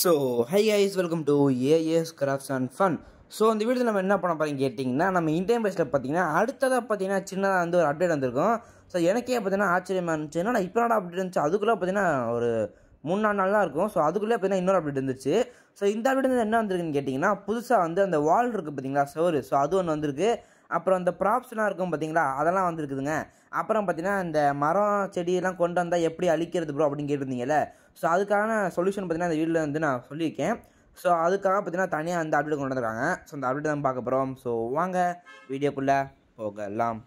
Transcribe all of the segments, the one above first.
so hi guys welcome to A S crafts and fun so இந்த video நம்ம என்ன பண்ண போகிறோம் கேட்டிங்கன்னா நம்ம இந்தியன் பேஸில் பார்த்தீங்கன்னா அடுத்ததாக பார்த்தீங்கன்னா சின்னதாக வந்து ஒரு அப்டேட் வந்திருக்கும் ஸோ எனக்கே பார்த்தீங்கன்னா ஆச்சரியமாக இருந்துச்சு ஏன்னா இப்போ அப்டேட் இருந்துச்சு அதுக்குள்ளே பார்த்தீங்கன்னா ஒரு மூணு நாலு நாள் தான் இருக்கும் ஸோ அதுக்குள்ளே பார்த்தீங்கன்னா இன்னொரு அப்டேட் இருந்துச்சு ஸோ இந்த அப்டேட் வந்து என்ன வந்திருக்குன்னு கேட்டிங்கன்னா புதுசாக வந்து அந்த வால் இருக்குது பார்த்தீங்களா சோறு ஸோ அது ஒன்று வந்திருக்கு அப்புறம் அந்த ப்ராப்ஸ்லாம் இருக்கும் பார்த்தீங்களா அதெல்லாம் வந்துருக்குதுங்க அப்புறம் பார்த்தீங்கன்னா இந்த மரம் செடியெல்லாம் கொண்டு வந்தால் எப்படி அழிக்கிறது ப்ரோ அப்படின்னு கேட்டிருந்தீங்கல்ல ஸோ அதுக்கான சொல்யூஷன் பார்த்தீங்கன்னா இந்த வீடியோவில் வந்து நான் சொல்லியிருக்கேன் ஸோ அதுக்காக பார்த்தீங்கன்னா தனியாக அந்த அப்டேட் கொண்டு வந்துருக்காங்க ஸோ அந்த அப்டேட் தான் பார்க்க போகிறோம் ஸோ வாங்க வீடியோக்குள்ளே போகலாம்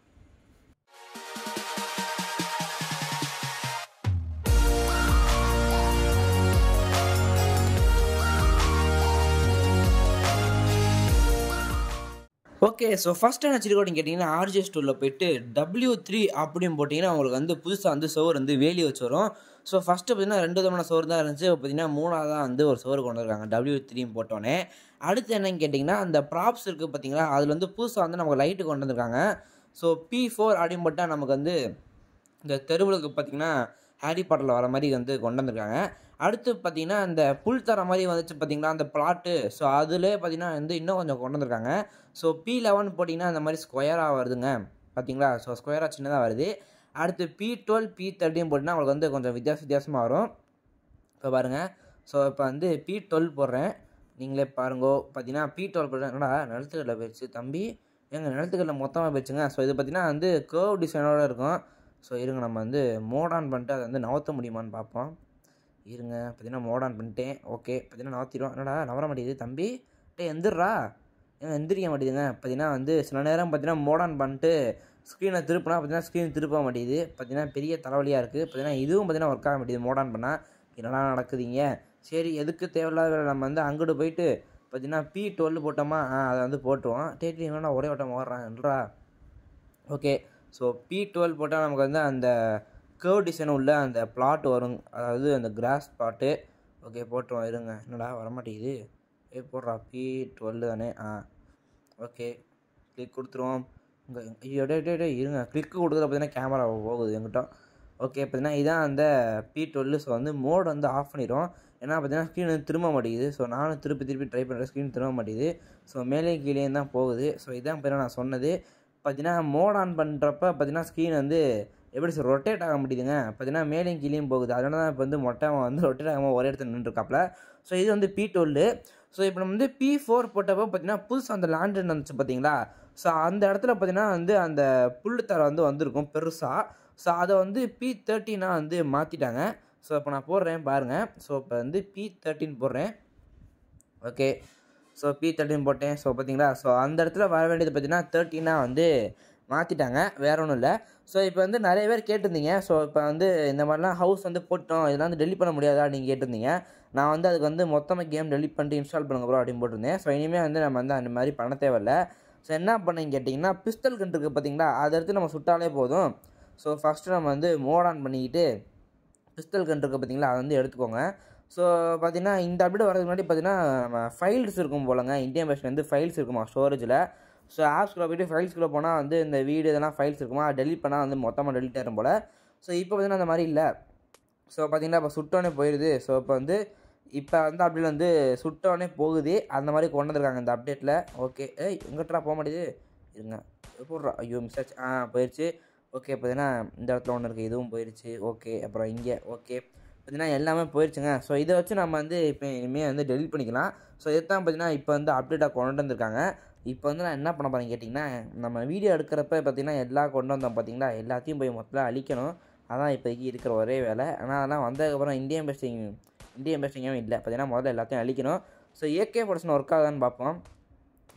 ஓகே ஸோ ஃபஸ்ட் என்ன வச்சுருக்கோம் கேட்டிங்கன்னா ஆர்ஜிஎஸ் டூவில் போயிட்டு டபிள்யூ த்ரீ அப்படின்னு போட்டிங்கன்னா உங்களுக்கு வந்து புதுசாக வந்து சோர் வந்து வேலி வச்சு வரும் ஸோ ஃபஸ்ட்டு பார்த்திங்கன்னா ரெண்டு விதமான சோறு தான் இருந்துச்சு இப்போ பார்த்திங்கன்னா மூணாவதாக வந்து ஒரு சோறு கொண்டு வருவாங்க டபிள்யூ த்ரீன்னு போட்டோன்னே அடுத்து என்னன்னு கேட்டிங்கன்னா அந்த ப்ராப்ஸ் இருக்குது பார்த்திங்களா அதில் வந்து புதுசாக வந்து நமக்கு லைட்டு கொண்டு வந்திருக்காங்க ஸோ பி ஃபோர் அப்படின்னு போட்டால் நமக்கு வந்து இந்த தெருவுளுக்கு பார்த்திங்கன்னா ஹாரி பாட்டரில் வர மாதிரி வந்து கொண்டு வந்திருக்காங்க அடுத்து பார்த்தீங்கன்னா அந்த புல் தர மாதிரி வந்துச்சு பார்த்திங்கன்னா அந்த பிளாட்டு ஸோ அதுலேயே பார்த்தீங்கன்னா வந்து இன்னும் கொஞ்சம் கொண்டு வந்திருக்காங்க ஸோ பி லெவன் போட்டிங்கன்னா அந்த மாதிரி ஸ்கொயராக வருதுங்க பார்த்திங்களா ஸோ ஸ்கொயராக சின்னதாக வருது அடுத்து பி டுவெல் பி தேர்ட்டின் போட்டிங்கன்னா அவங்களுக்கு வந்து கொஞ்சம் வித்தியாச வித்தியாசமாக வரும் இப்போ பாருங்கள் ஸோ இப்போ வந்து பி டுவெல் போடுறேன் நீங்களே பாருங்கோ பார்த்தீங்கன்னா பி டுவெல் போடுறேன் என்னடா நிலத்துக்கடலை போயிடுச்சு தம்பி எங்கள் நிலத்துக்கடலை மொத்தமாக போயிடுச்சுங்க ஸோ இது பார்த்திங்கன்னா வந்து கேர்வ் டிசைனோடு இருக்கும் ஸோ இருங்க நம்ம வந்து மோட் ஆன் பண்ணிட்டு அதை வந்து நவர்த்த முடியுமான்னு பார்ப்போம் இருங்க பார்த்தீங்கன்னா மோட் ஆன் பண்ணிட்டேன் ஓகே பார்த்தீங்கன்னா நவத்திடுவோம் என்னடா நவர மாட்டேங்குது தம்பி டே எந்திரா எந்திரிக்க மாட்டேதுங்க பார்த்தீங்கன்னா வந்து சில நேரம் பார்த்தீங்கன்னா மோட் ஆன் பண்ணிட்டு ஸ்க்ரீனை திருப்பினா பார்த்தீங்கன்னா ஸ்க்ரீன் திருப்ப மாட்டேங்குது பார்த்தீங்கன்னா பெரிய தலைவலியாக இருக்குது பார்த்தீங்கன்னா இதுவும் பார்த்தீங்கன்னா ஒர்க் ஆக மாட்டேங்குது மோட் ஆன் பண்ணால் என்னடா நடக்குதுங்க சரி எதுக்கு தேவையில்லாத வேலை நம்ம வந்து அங்கிட்டு போயிட்டு பார்த்தீங்கன்னா பி டுவெல் போட்டோமா அதை வந்து போட்டுருவோம் டேட்ரி வேணா ஒரே ஓட்டம் ஓடுறான்றா ஓகே ஸோ பி டுவெல் போட்டால் நமக்கு வந்து அந்த கேர்வ் டிசைன் உள்ள அந்த பிளாட் வரும் அதாவது அந்த கிராஸ் பிளாட்டு ஓகே போட்டுருவோம் இருங்க என்னடா வரமாட்டேங்குது ஏ போடுறா பி டுவெல் தானே ஆ ஓகே கிளிக் கொடுத்துருவோம் இங்கே எடே எடே இருங்க கிளிக்கு கொடுக்குறது பார்த்தீங்கன்னா கேமரா போகுது எங்கிட்ட ஓகே பார்த்தீங்கன்னா இதான் அந்த பி டுவெல் ஸோ வந்து மோட் வந்து ஆஃப் பண்ணிடும் ஏன்னா பார்த்தீங்கன்னா ஸ்க்ரீன் வந்து திரும்ப மாட்டேங்குது ஸோ நானும் திருப்பி திருப்பி ட்ரை பண்ணுறேன் ஸ்க்ரீன் திரும்ப மாட்டேங்குது ஸோ மேலே கீழே தான் போகுது ஸோ இதான் பார்த்தீங்கன்னா நான் சொன்னது பார்த்தீங்கன்னா மோட் ஆன் பண்ணுறப்ப பார்த்தீங்கன்னா ஸ்க்ரீன் வந்து எப்படி சார் ரொட்டேட் ஆக முடியுதுங்க பார்த்தீங்கன்னா மேலேயும் கீழேயும் போகுது அதனால தான் இப்போ வந்து மொட்டை வந்து ரொட்டேட் ஆகாமல் ஒரே இடத்துல நின்றுருக்காப்பில் ஸோ இது வந்து பி டுவெல்லு ஸோ இப்போ நம்ம வந்து பி ஃபோர் போட்டப்போ பார்த்தீங்கன்னா புதுசாக அந்த லேண்ட் வந்துச்சு பார்த்தீங்களா ஸோ அந்த இடத்துல பார்த்தீங்கன்னா வந்து அந்த புல் தரம் வந்து வந்திருக்கும் பெருசாக ஸோ அதை வந்து பி தேர்ட்டினாக வந்து மாற்றிட்டாங்க ஸோ இப்போ நான் போடுறேன் பாருங்கள் ஸோ இப்போ வந்து பி தேர்ட்டின் போடுறேன் ஓகே ஸோ பி தேர்ட்டின் போட்டேன் ஸோ பார்த்தீங்களா ஸோ அந்த இடத்துல வர வேண்டியது பார்த்தீங்கன்னா தேர்ட்டினாக வந்து மாற்றிட்டாங்க வேற ஒன்றும் இல்லை ஸோ இப்போ வந்து நிறைய பேர் கேட்டிருந்தீங்க ஸோ இப்போ வந்து இந்த மாதிரிலாம் ஹவுஸ் வந்து போட்டோம் இதெல்லாம் வந்து டெலிட் பண்ண முடியாதா நீங்கள் கேட்டிருந்தீங்க நான் வந்து அதுக்கு வந்து மொத்தமாக கேம் டெலிட் பண்ணிட்டு இன்ஸ்டால் பண்ணுங்க ப்ரோ அப்படின்னு போட்டிருந்தேன் ஸோ இனிமேல் வந்து நம்ம வந்து அந்த மாதிரி பண்ண தேவையில்ல ஸோ என்ன பண்ணீங்க கேட்டிங்கன்னா பிஸ்டல் கன் இருக்குது பார்த்தீங்களா அதை எடுத்து நம்ம சுட்டாலே போதும் ஸோ ஃபஸ்ட்டு நம்ம வந்து மோட் ஆன் பண்ணிக்கிட்டு பிஸ்டல் கன் இருக்குது பார்த்தீங்களா அதை வந்து எடுத்துக்கோங்க ஸோ பார்த்தீங்கன்னா இந்த அப்டேட் வரதுக்கு முன்னாடி பார்த்தீங்கன்னா ஃபைல்ஸ் இருக்கும் போலங்க இந்தியன் பேஸ்ட்லேருந்து ஃபைல்ஸ் இருக்குமா ஸ்டோரேஜில் ஸோ ஆப்ஸ்குள்ளே போய்ட்டு ஃபைல்ஸ்குள்ளே போனால் வந்து இந்த வீடு இதெல்லாம் ஃபைல்ஸ் இருக்குமா டெலிட் பண்ணால் வந்து மொத்தமாக டெலிட் ஆகிடும் போல் ஸோ இப்போ பார்த்தீங்கன்னா அந்த மாதிரி இல்லை ஸோ பார்த்தீங்கன்னா இப்போ சுட்டோனே போயிடுது ஸோ இப்போ வந்து இப்போ வந்து அப்படியே வந்து சுட்டோடனே போகுது அந்த மாதிரி கொண்டு வந்திருக்காங்க இந்த அப்டேட்டில் ஓகே ஏய் எங்கிட்டா போக மாட்டேது இருங்க போடுறா ஐயோ மிஸ் ஆச்சு ஆ போயிடுச்சு ஓகே பார்த்தீங்கன்னா இந்த இடத்துல ஒன்று இருக்குது இதுவும் போயிடுச்சு ஓகே அப்புறம் இங்கே ஓகே பார்த்தீங்கன்னா எல்லாமே போயிடுச்சுங்க ஸோ இதை வச்சு நம்ம வந்து இப்போ இனிமேல் வந்து டெலிட் பண்ணிக்கலாம் ஸோ தான் பார்த்தீங்கன்னா இப்போ வந்து அப்டேட்டாக கொண்டு வந்திருக்காங்க இப்போ வந்து நான் என்ன பண்ண போகிறேன் கேட்டிங்கன்னா நம்ம வீடியோ எடுக்கிறப்ப பார்த்திங்கன்னா எல்லா கொண்டு வந்தோம் பார்த்திங்களா எல்லாத்தையும் போய் மொத்தம் அழிக்கணும் அதான் இப்போதைக்கு இருக்கிற ஒரே வேலை ஆனால் அதெல்லாம் வந்ததுக்கப்புறம் இந்தியன் பேஸ்டிங் இந்தியன் பெஸ்டிங்கும் இல்லை பார்த்திங்கன்னா முதல்ல எல்லாத்தையும் அழிக்கணும் ஸோ ஏகே ஃபோட்ஸ்னு ஒர்க் ஆகுதான்னு பார்ப்போம்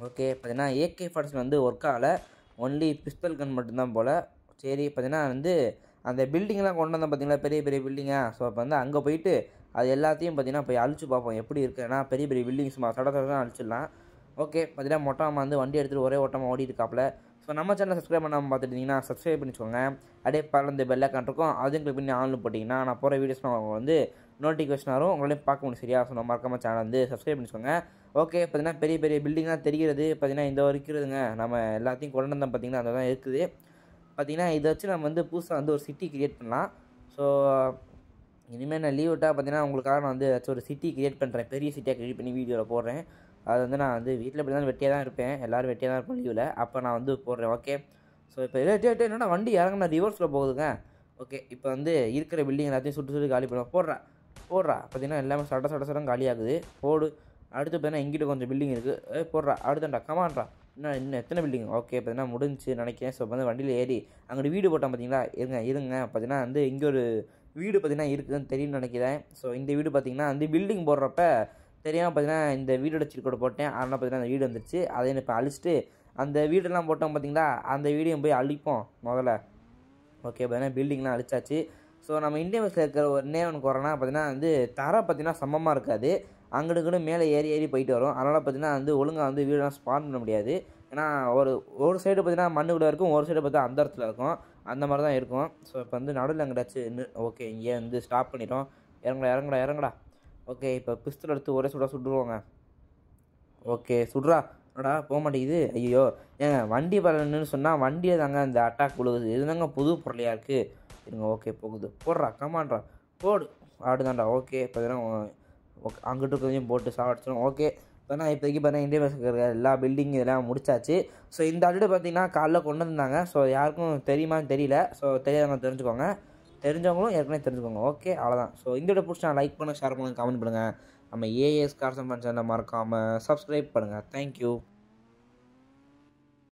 ஓகே பார்த்திங்கன்னா ஏகே ஃபோட்ஸ் வந்து ஒர்க் ஆகலை ஒன்லி பிஸ்தல் கன் மட்டும்தான் போல் சரி பார்த்திங்கன்னா வந்து அந்த பில்டிங்லாம் கொண்டு வந்தால் பார்த்தீங்கன்னா பெரிய பெரிய பில்டிங்காக ஸோ அப்போ வந்து அங்கே போயிட்டு அது எல்லாத்தையும் பார்த்திங்கன்னா போய் அழிச்சு பார்ப்போம் எப்படி இருக்குன்னா பெரிய பெரிய பில்டிங்ஸ் சட தான் அழிச்சிடலாம் ஓகே பார்த்திங்கன்னா மொட்டை வந்து வண்டி எடுத்துகிட்டு ஒரே ஓட்டமாக ஓடி இருக்காப்புல ஸோ நம்ம சேனல் சப்ஸ்கிரைப் பண்ணாமல் பார்த்துட்டிங்கன்னா சப்ஸ்கிரைப் பண்ணிக்கோங்க அப்படியே பறந்து பெல்லைக்கான் இருக்கும் அதையும் கிளிக் பண்ணி ஆன்லைன் போட்டிங்கன்னா நான் போகிற வீடியோஸ் அவங்க வந்து நோட்டிஃபிகேஷன் வரும் உங்களையும் பார்க்க முடியும் சரியா ஸோ நம்ம மறக்காமல் சேனல் வந்து சப்ஸ்கிரைப் பண்ணிக்கோங்க ஓகே பார்த்திங்கன்னா பெரிய பெரிய பில்டிங்லாம் தெரிகிறது பார்த்திங்கன்னா இந்த வரைக்கும் இருக்கிறதுங்க நம்ம எல்லாத்தையும் கொண்டு வந்தோம் பார்த்திங்கன்னா அந்த தான் இருக்குது பார்த்திங்கன்னா இதை வச்சு நம்ம வந்து புதுசாக வந்து ஒரு சிட்டி க்ரியேட் பண்ணலாம் ஸோ இனிமேல் நான் லீவ் விட்டால் பார்த்தீங்கன்னா உங்களுக்காக நான் வந்து ஒரு சிட்டி க்ரியேட் பண்ணுறேன் பெரிய சிட்டியாக க்ரியேட் பண்ணி வீடியோவில் போடுறேன் அது வந்து நான் வந்து வீட்டில் இப்படி தான் வெட்டியாக தான் இருப்பேன் எல்லோரும் வெட்டியாக தான் இருப்பேன் லீவில் அப்போ நான் வந்து போடுறேன் ஓகே ஸோ இப்போ என்னென்னா வண்டி இறங்கினா ரிவர்ஸில் போகுதுங்க ஓகே இப்போ வந்து இருக்கிற பில்டிங் எல்லாத்தையும் சுட்டு சுட்டு காலி பண்ணுவோம் போடுறா போடுறா பார்த்தீங்கன்னா எல்லாமே சட சட சடம் காலியாகுது போடு அடுத்து பார்த்தீங்கன்னா எங்கிட்ட கொஞ்சம் பில்டிங் இருக்குது போடுறா அடுத்தாண்டா கமான்றா இன்னும் இன்னும் எத்தனை பில்டிங் ஓகே பார்த்தீங்கன்னா முடிஞ்சு நினைக்கிறேன் ஸோ வந்து வண்டியில் ஏறி அங்கே வீடு போட்டோம் பார்த்தீங்களா இருங்க இருங்க பார்த்தீங்கன்னா வந்து இங்கே ஒரு வீடு பார்த்தீங்கன்னா இருக்குதுன்னு தெரியும்னு நினைக்கிறேன் ஸோ இந்த வீடு பார்த்தீங்கன்னா வந்து பில்டிங் போடுறப்ப தெரியாமல் பார்த்தீங்கன்னா இந்த வீடோட கூட போட்டேன் ஆனால் பார்த்தீங்கன்னா அந்த வீடு வந்துருச்சு அதை இப்போ அழிச்சிட்டு அந்த வீடெல்லாம் போட்டோம் பார்த்தீங்களா அந்த வீடையும் போய் அழிப்போம் முதல்ல ஓகே பார்த்தீங்கன்னா பில்டிங்லாம் அழிச்சாச்சு ஸோ நம்ம இந்தியாவில் இருக்கிற ஒரு நேவன் குறைனா பார்த்தீங்கன்னா வந்து தரம் பார்த்தீங்கன்னா சமமாக இருக்காது அங்கடுக்கடும் மேலே ஏறி ஏறி போயிட்டு வரும் அதனால் பார்த்திங்கன்னா வந்து ஒழுங்காக வந்து வீடெல்லாம் ஸ்பான் பண்ண முடியாது ஏன்னா ஒரு ஒரு சைடு பார்த்திங்கன்னா கூட இருக்கும் ஒரு சைடு பார்த்தா அந்த இடத்துல இருக்கும் அந்த மாதிரி தான் இருக்கும் ஸோ இப்போ வந்து நடுவில் நின்று ஓகே இங்கே வந்து ஸ்டாப் பண்ணிட்டோம் இறங்கடா இறங்கடா இறங்கடா ஓகே இப்போ பிஸ்தல் எடுத்து ஒரே சுடா சுடுவாங்க ஓகே சுடுறா என்னடா போக மாட்டேங்குது ஐயோ ஏங்க வண்டி பலன்னு சொன்னால் வண்டியை தாங்க இந்த அட்டாக் விழுகுது இது தாங்க புது பொருளையாக இருக்குது இருங்க ஓகே போகுது போடுறா கமாண்டா போடு ஆடுதாண்டா ஓகே இப்போ அங்கிட்டு கொஞ்சம் போட்டு சாப்பிடுச்சோம் ஓகே இப்போனா இப்போதைக்கு பார்த்தீங்கன்னா இந்திய பேசுகிற எல்லா பில்டிங் இதெல்லாம் முடிச்சாச்சு ஸோ இந்த அப்டேட் பார்த்தீங்கன்னா காலைல கொண்டு வந்தாங்க ஸோ யாருக்கும் தெரியுமான்னு தெரியல ஸோ தெரியாதவங்க தெரிஞ்சுக்கோங்க தெரிஞ்சவங்களும் ஏற்கனவே தெரிஞ்சுக்கோங்க ஓகே அவ்வளோதான் ஸோ இந்த வீடியோ பிடிச்சா லைக் பண்ணுங்கள் ஷேர் பண்ணுங்கள் கமெண்ட் பண்ணுங்கள் நம்ம ஏஎஸ் கார்சன் பண்ண மறக்காமல் சப்ஸ்கிரைப் பண்ணுங்கள் தேங்க்யூ